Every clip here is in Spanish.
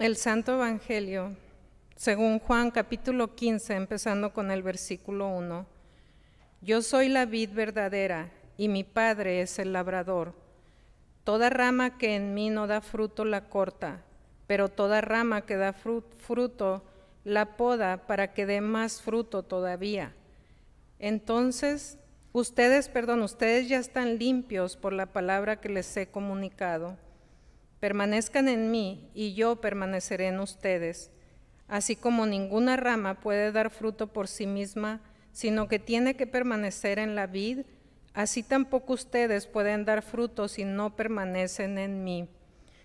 El Santo Evangelio, según Juan capítulo 15, empezando con el versículo 1. Yo soy la vid verdadera y mi Padre es el labrador. Toda rama que en mí no da fruto la corta, pero toda rama que da fruto la poda para que dé más fruto todavía. Entonces, ustedes, perdón, ustedes ya están limpios por la palabra que les he comunicado. Permanezcan en mí y yo permaneceré en ustedes. Así como ninguna rama puede dar fruto por sí misma, sino que tiene que permanecer en la vid, así tampoco ustedes pueden dar fruto si no permanecen en mí.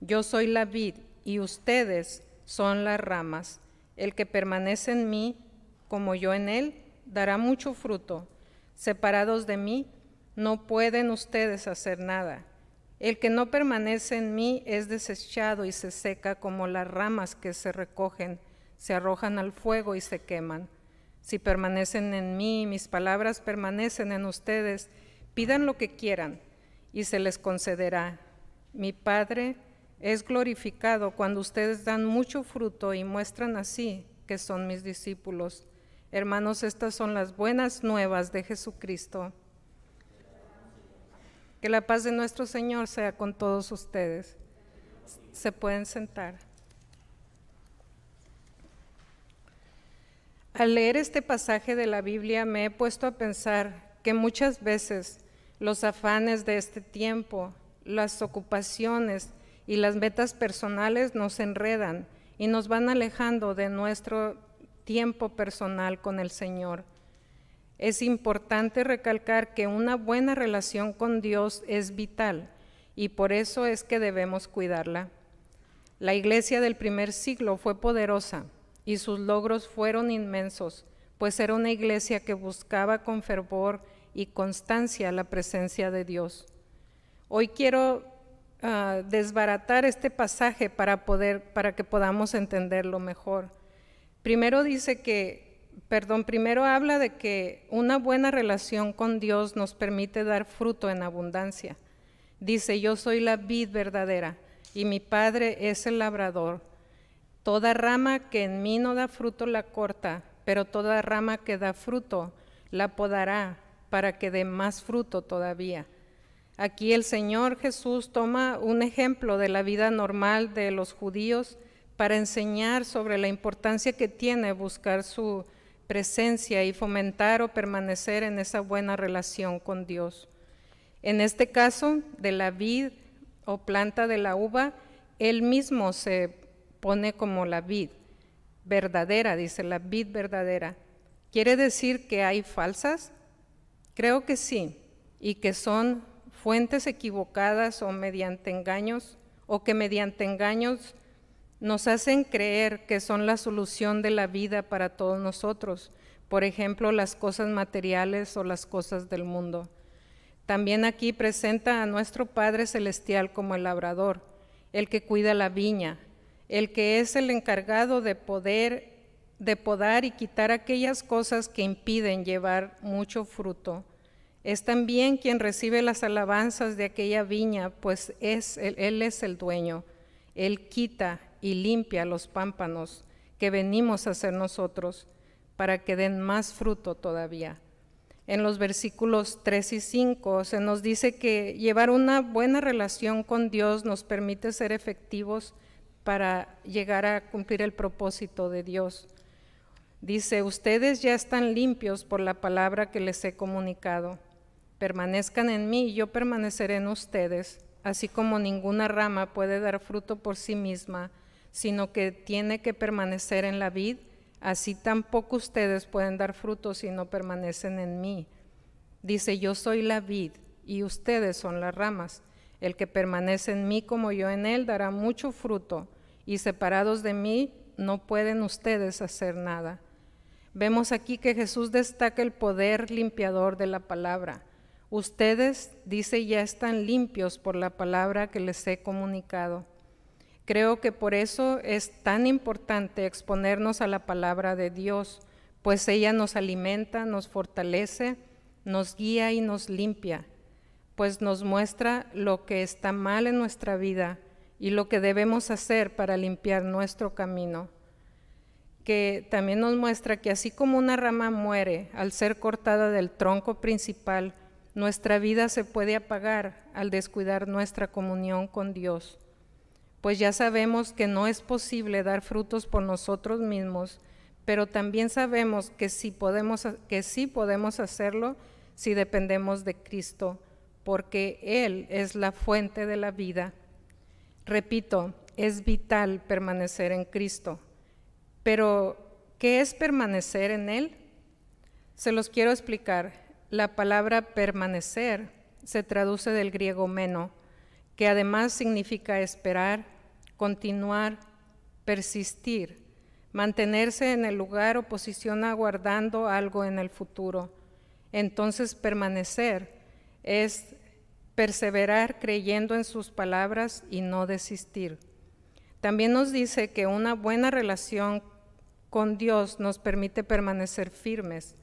Yo soy la vid y ustedes son las ramas. El que permanece en mí, como yo en él, dará mucho fruto. Separados de mí, no pueden ustedes hacer nada. El que no permanece en mí es desechado y se seca como las ramas que se recogen, se arrojan al fuego y se queman. Si permanecen en mí, mis palabras permanecen en ustedes, pidan lo que quieran y se les concederá. Mi Padre es glorificado cuando ustedes dan mucho fruto y muestran así que son mis discípulos. Hermanos, estas son las buenas nuevas de Jesucristo. Que la paz de nuestro Señor sea con todos ustedes. Se pueden sentar. Al leer este pasaje de la Biblia me he puesto a pensar que muchas veces los afanes de este tiempo, las ocupaciones y las metas personales nos enredan y nos van alejando de nuestro tiempo personal con el Señor. Es importante recalcar que una buena relación con Dios es vital y por eso es que debemos cuidarla. La iglesia del primer siglo fue poderosa y sus logros fueron inmensos, pues era una iglesia que buscaba con fervor y constancia la presencia de Dios. Hoy quiero ah, desbaratar este pasaje para, poder, para que podamos entenderlo mejor. Primero dice que perdón, primero habla de que una buena relación con Dios nos permite dar fruto en abundancia. Dice, yo soy la vid verdadera y mi Padre es el labrador. Toda rama que en mí no da fruto la corta, pero toda rama que da fruto la podará para que dé más fruto todavía. Aquí el Señor Jesús toma un ejemplo de la vida normal de los judíos para enseñar sobre la importancia que tiene buscar su, presencia y fomentar o permanecer en esa buena relación con Dios. En este caso, de la vid o planta de la uva, él mismo se pone como la vid verdadera, dice la vid verdadera. ¿Quiere decir que hay falsas? Creo que sí, y que son fuentes equivocadas o mediante engaños, o que mediante engaños nos hacen creer que son la solución de la vida para todos nosotros, por ejemplo, las cosas materiales o las cosas del mundo. También aquí presenta a nuestro Padre Celestial como el labrador, el que cuida la viña, el que es el encargado de poder de podar y quitar aquellas cosas que impiden llevar mucho fruto. Es también quien recibe las alabanzas de aquella viña, pues es, él es el dueño. Él quita, y limpia los pámpanos que venimos a ser nosotros, para que den más fruto todavía. En los versículos 3 y 5 se nos dice que llevar una buena relación con Dios nos permite ser efectivos para llegar a cumplir el propósito de Dios. Dice, ustedes ya están limpios por la palabra que les he comunicado. Permanezcan en mí y yo permaneceré en ustedes, así como ninguna rama puede dar fruto por sí misma sino que tiene que permanecer en la vid, así tampoco ustedes pueden dar fruto si no permanecen en mí. Dice, yo soy la vid y ustedes son las ramas. El que permanece en mí como yo en él dará mucho fruto, y separados de mí no pueden ustedes hacer nada. Vemos aquí que Jesús destaca el poder limpiador de la palabra. Ustedes, dice, ya están limpios por la palabra que les he comunicado. Creo que por eso es tan importante exponernos a la palabra de Dios, pues ella nos alimenta, nos fortalece, nos guía y nos limpia, pues nos muestra lo que está mal en nuestra vida y lo que debemos hacer para limpiar nuestro camino. Que también nos muestra que así como una rama muere al ser cortada del tronco principal, nuestra vida se puede apagar al descuidar nuestra comunión con Dios pues ya sabemos que no es posible dar frutos por nosotros mismos, pero también sabemos que sí podemos, que sí podemos hacerlo si dependemos de Cristo, porque Él es la fuente de la vida. Repito, es vital permanecer en Cristo, pero ¿qué es permanecer en Él? Se los quiero explicar. La palabra permanecer se traduce del griego meno, que además significa esperar, continuar, persistir, mantenerse en el lugar o posición aguardando algo en el futuro. Entonces permanecer es perseverar creyendo en sus palabras y no desistir. También nos dice que una buena relación con Dios nos permite permanecer firmes.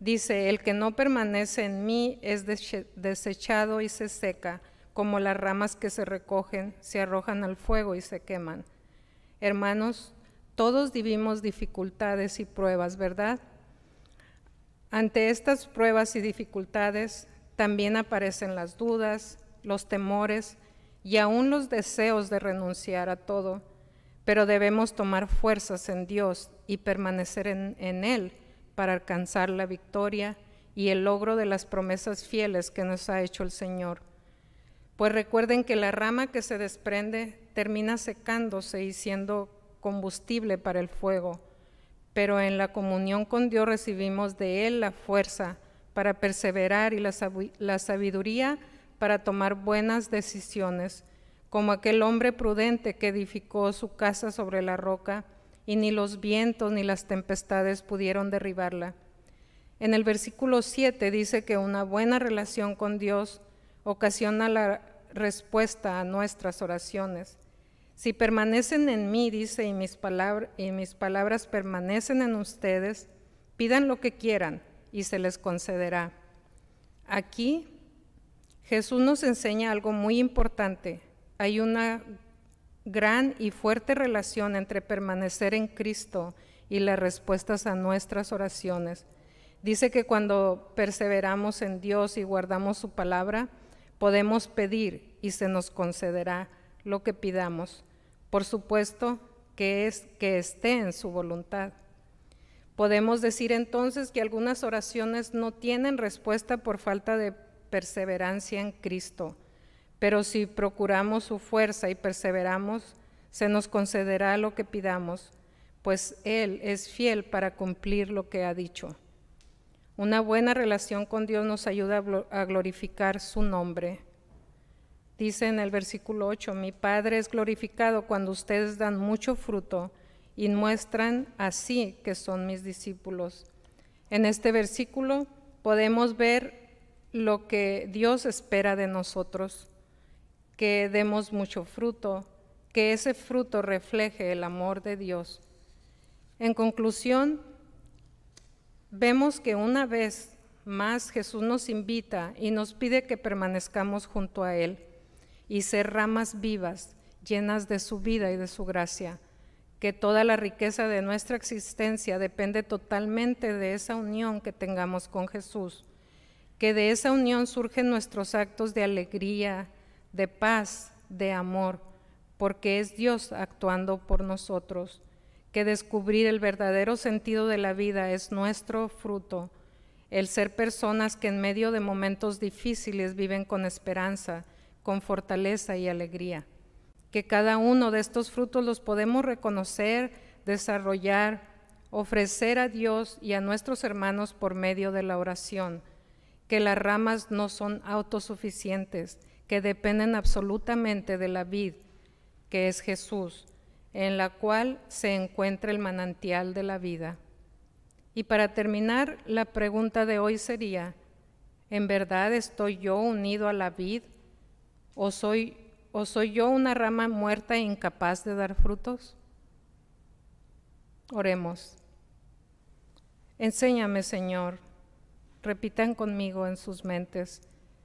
Dice, el que no permanece en mí es desechado y se seca como las ramas que se recogen, se arrojan al fuego y se queman. Hermanos, todos vivimos dificultades y pruebas, ¿verdad? Ante estas pruebas y dificultades también aparecen las dudas, los temores y aún los deseos de renunciar a todo, pero debemos tomar fuerzas en Dios y permanecer en, Él para alcanzar la victoria y el logro de las promesas fieles que nos ha hecho el Señor pues recuerden que la rama que se desprende termina secándose y siendo combustible para el fuego, pero en la comunión con Dios recibimos de Él la fuerza para perseverar y la, sabiduría para tomar buenas decisiones, como aquel hombre prudente que edificó su casa sobre la roca y ni los vientos ni las tempestades pudieron derribarla. En el versículo 7 dice que una buena relación con Dios ocasiona la respuesta a nuestras oraciones. Si permanecen en mí, dice, y mis, mis palabras permanecen en ustedes, pidan lo que quieran y se les concederá. Aquí Jesús nos enseña algo muy importante. Hay una gran y fuerte relación entre permanecer en Cristo y las respuestas a nuestras oraciones. Dice que cuando perseveramos en Dios y guardamos su palabra, podemos pedir y se nos concederá lo que pidamos, por supuesto que es que esté en su voluntad. Podemos decir entonces que algunas oraciones no tienen respuesta por falta de perseverancia en Cristo, pero si procuramos su fuerza y perseveramos, se nos concederá lo que pidamos, pues Él es fiel para cumplir lo que ha dicho. Una buena relación con Dios nos ayuda a glorificar su nombre. Dice en el versículo 8, mi Padre es glorificado cuando ustedes dan mucho fruto y muestran así que son mis discípulos. En este versículo podemos ver lo que Dios espera de nosotros, que demos mucho fruto, que ese fruto refleje el amor de Dios. En conclusión, vemos que una vez más Jesús nos invita y nos pide que permanezcamos junto a Él y ser ramas vivas, llenas de su vida y de su gracia, que toda la riqueza de nuestra existencia depende totalmente de esa unión que tengamos con Jesús, que de esa unión surgen nuestros actos de alegría, de paz, de amor, porque es Dios actuando por nosotros que descubrir el verdadero sentido de la vida es nuestro fruto, el ser personas que en medio de momentos difíciles viven con esperanza, con fortaleza y alegría. Que cada uno de estos frutos los podemos reconocer, desarrollar, ofrecer a Dios y a nuestros hermanos por medio de la oración. Que las ramas no son autosuficientes, que dependen absolutamente de la vid, que es Jesús en la cual se encuentra el manantial de la vida. Y para terminar, la pregunta de hoy sería, ¿en verdad estoy yo unido a la vid o soy, o soy yo una rama muerta e incapaz de dar frutos? Oremos. Enséñame, Señor. Repitan conmigo en sus mentes.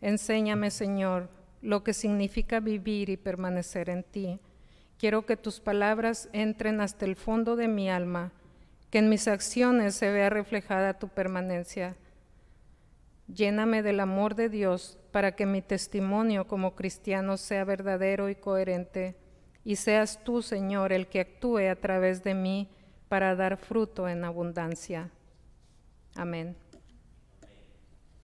Enséñame, Señor, lo que significa vivir y permanecer en ti Quiero que tus palabras entren hasta el fondo de mi alma, que en mis acciones se vea reflejada tu permanencia. Lléname del amor de Dios para que mi testimonio como cristiano sea verdadero y coherente, y seas tú, Señor, el que actúe a través de mí para dar fruto en abundancia. Amén.